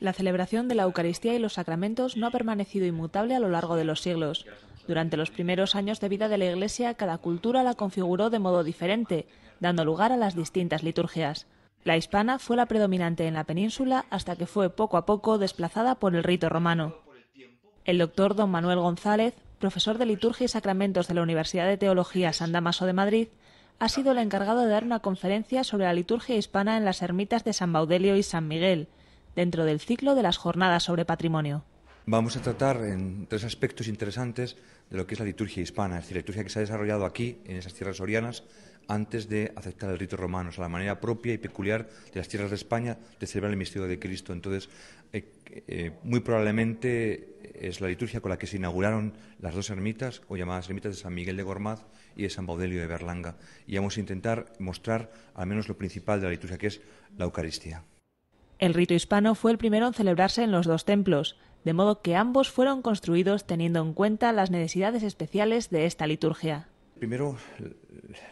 La celebración de la Eucaristía y los sacramentos no ha permanecido inmutable a lo largo de los siglos. Durante los primeros años de vida de la Iglesia, cada cultura la configuró de modo diferente, dando lugar a las distintas liturgias. La hispana fue la predominante en la península hasta que fue poco a poco desplazada por el rito romano. El doctor don Manuel González, profesor de Liturgia y Sacramentos de la Universidad de Teología San Damaso de Madrid, ha sido el encargado de dar una conferencia sobre la liturgia hispana en las ermitas de San Baudelio y San Miguel, dentro del ciclo de las jornadas sobre patrimonio. Vamos a tratar en tres aspectos interesantes de lo que es la liturgia hispana, es decir, la liturgia que se ha desarrollado aquí, en esas tierras orianas, antes de aceptar el rito romano, o sea, la manera propia y peculiar de las tierras de España de celebrar el misterio de Cristo. Entonces, eh, eh, muy probablemente es la liturgia con la que se inauguraron las dos ermitas, o llamadas ermitas de San Miguel de Gormaz y de San Baudelio de Berlanga. Y vamos a intentar mostrar al menos lo principal de la liturgia, que es la Eucaristía. El rito hispano fue el primero en celebrarse en los dos templos, de modo que ambos fueron construidos teniendo en cuenta las necesidades especiales de esta liturgia. Primero,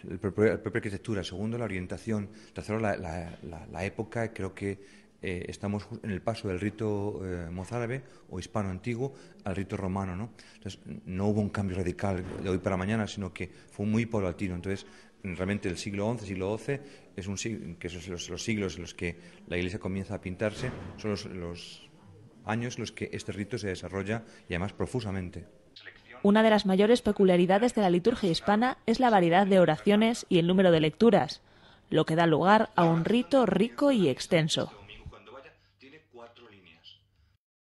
la propia arquitectura, segundo, la orientación, tercero, la, época, creo que eh, estamos en el paso del rito eh, mozárabe o hispano antiguo al rito romano. ¿no? Entonces, no hubo un cambio radical de hoy para mañana, sino que fue muy paulatino. Entonces, realmente el siglo XI, siglo XII, es que son los, siglos en los que la Iglesia comienza a pintarse, son los, los años en los que este rito se desarrolla y además profusamente. Una de las mayores peculiaridades de la liturgia hispana es la variedad de oraciones y el número de lecturas, lo que da lugar a un rito rico y extenso.